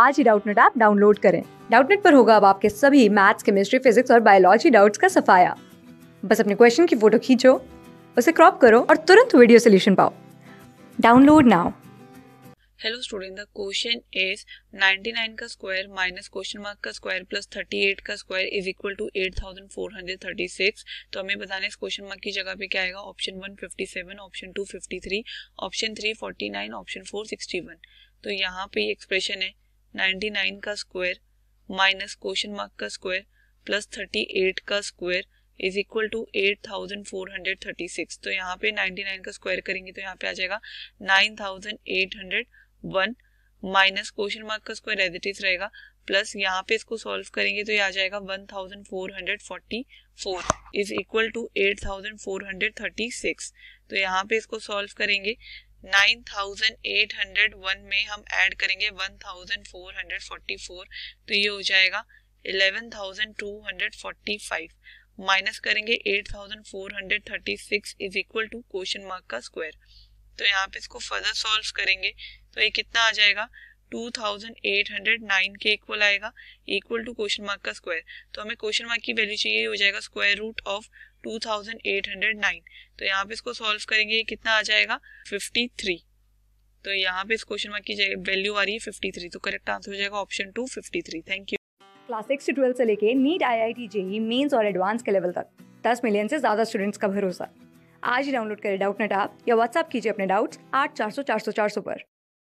आज ही Doubtnut app download करें डाउटनेट पर होगा अब आपके सभी मैथ्स केमिस्ट्री फिजिक्स और बायोलॉजी डाउट्स का सफाया बस अपने क्वेश्चन की फोटो खींचो उसे क्रॉप करो और तुरंत वीडियो सोल्यूशन पाओ download now hello student the question is 99 का स्क्वायर माइनस क्वेश्चन मार्क का स्क्वायर प्लस 38 का स्क्वायर इज इक्वल टू 8436 तो हमें बताना है इस क्वेश्चन मार्क की जगह पे क्या आएगा option one 157 option two 253 option three 349 option four 461 तो यहाँ पे एक्सप्रेशन है 99 का स्क्वायर माइनस क्वेश्चन मार्क का स्क्वायर प्लस 38 का स्क्वायर इज इक्वल टू 8,436 तो यहाँ पे 99 का स्क्वायर करेंगे तो यहाँ पे आ जाएगा 9,801 माइनस क्वेश्चन मार्क का स्क्वायर एज इट इज रहेगा प्लस यहाँ पे इसको सॉल्व करेंगे तो ये आ जाएगा 1,444 इज इक्वल टू 8,436 तो यहाँ पे इसको सॉल्व करेंगे 9801 में हम ऐड करेंगे 1444 तो ये हो जाएगा 11245 माइनस करेंगे 8436 is equal to question mark का स्क्वायर तो यहाँ पे इसको फर्दर सॉल्व करेंगे तो ये कितना आ जाएगा 2809 के इक्वल आएगा इक्वल टू क्वेश्चन मार्क का स्क्वायर तो हमें क्वेश्चन मार्क की वैल्यू चाहिए हो जाएगा स्क्वायर रूट ऑफ 2809 2809 तो यहाँ पे इसको सॉल्व करेंगे कितना आ जाएगा 53 तो यहाँ पे इस क्वेश्चन मार्क की वैल्यू आ रही है 53 तो करेक्ट आंसर हो जाएगा option two 53 thank you class six से ट्वेल्थ से लेके NEET I I T JEE mains और एडवांस के लेवल तक दस मिलियन से ज्यादा स्टूडेंट्स का भरोसा आज ही डाउनलोड करें डाउट नेट आप या व्हाट्सअप कीजिए अपने डाउट्स आठ चार सौ चार सौ चार सौ पर